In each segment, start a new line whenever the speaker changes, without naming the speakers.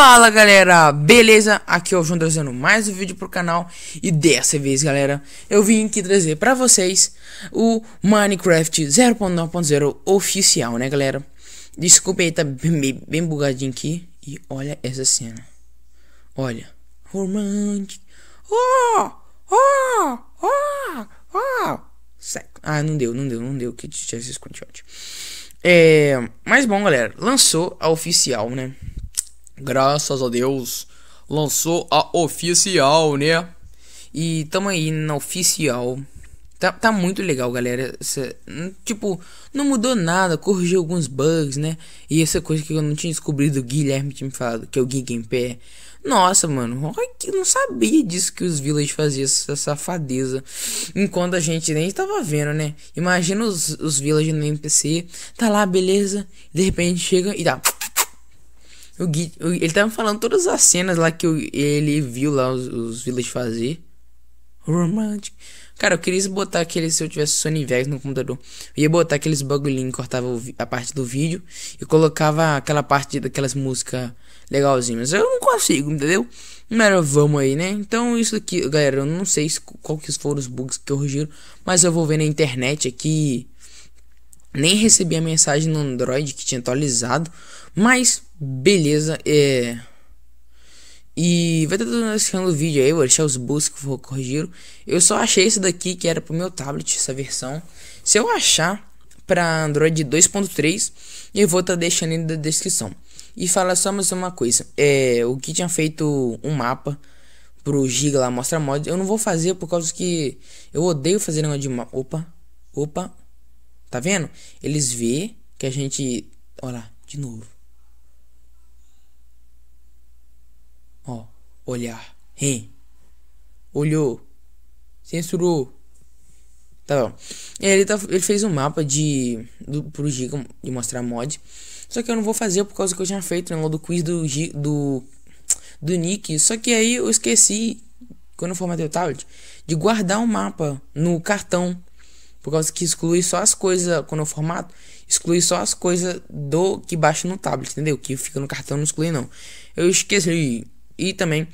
Fala galera, beleza? Aqui é o João trazendo mais um vídeo pro canal E dessa vez galera, eu vim aqui trazer pra vocês O Minecraft 0.9.0 oficial, né galera? Desculpa aí, tá bem, bem bugadinho aqui E olha essa cena Olha Romântico Oh, oh, oh, oh Ah, não deu, não deu, não deu Que tinha esse screenshot é, mas bom, galera, lançou a oficial, né? graças a Deus, lançou a oficial, né? E tamo aí na oficial. Tá, tá muito legal, galera. tipo, não mudou nada, corrigiu alguns bugs, né? E essa coisa que eu não tinha descobrido, o Guilherme tinha me falado, que é o em pé Nossa, mano, eu não sabia disso que os village faziam essa safadeza. Enquanto a gente nem tava vendo, né? Imagina os, os village no NPC, tá lá, beleza, de repente chega e dá. Tá, o Gui, o, ele tava tá falando todas as cenas lá que o, ele viu lá os, os Village fazer. Romantic. Cara, eu queria botar aquele, se eu tivesse Sony Vegas no computador, eu ia botar aqueles bagulhinhos que cortava a parte do vídeo e colocava aquela parte daquelas músicas legalzinhas. Mas eu não consigo, entendeu? Mas vamos aí, né? Então isso aqui, galera, eu não sei qual que foram os bugs que corrigiram, mas eu vou ver na internet aqui. Nem recebi a mensagem no Android que tinha atualizado, mas, beleza, é. E vai estar tá assistindo o vídeo aí, vou deixar os bugs que vou corrigiram. Eu só achei esse daqui que era pro meu tablet, essa versão. Se eu achar para Android 2.3, eu vou estar tá deixando aí na descrição. E fala só mais uma coisa: é, o que tinha feito um mapa pro Giga lá, mostra mod, eu não vou fazer por causa que eu odeio fazer negócio de mapa. Opa, opa, tá vendo? Eles vê que a gente. Olha lá, de novo. olhar. Hein? Olhou. Censurou. Tá bom. É, ele, tá, ele fez um mapa de do, pro Giga de mostrar mod. Só que eu não vou fazer por causa que eu tinha feito né, do quiz do, do, do Nick. Só que aí eu esqueci, quando eu formatei o tablet, de guardar o um mapa no cartão. Por causa que exclui só as coisas, quando eu formato, exclui só as coisas do que baixa no tablet, entendeu? Que fica no cartão, não exclui não. Eu esqueci e também,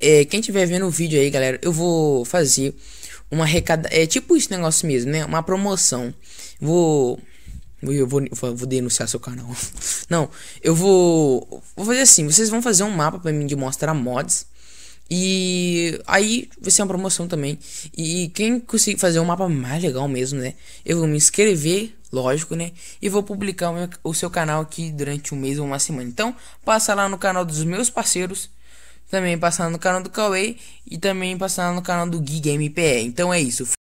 é, quem tiver vendo o vídeo aí, galera, eu vou fazer uma recada É tipo esse negócio mesmo, né? Uma promoção. Vou. Eu vou, vou, vou denunciar seu canal. Não, eu vou. Vou fazer assim: vocês vão fazer um mapa pra mim de mostrar mods. E aí vai ser uma promoção também. E quem conseguir fazer um mapa mais legal mesmo, né? Eu vou me inscrever lógico, né? E vou publicar o, meu, o, seu canal aqui durante um mês ou uma semana. Então, passa lá no canal dos meus parceiros, também passa lá no canal do Cauê e também passa lá no canal do Gui Game PE. Então é isso.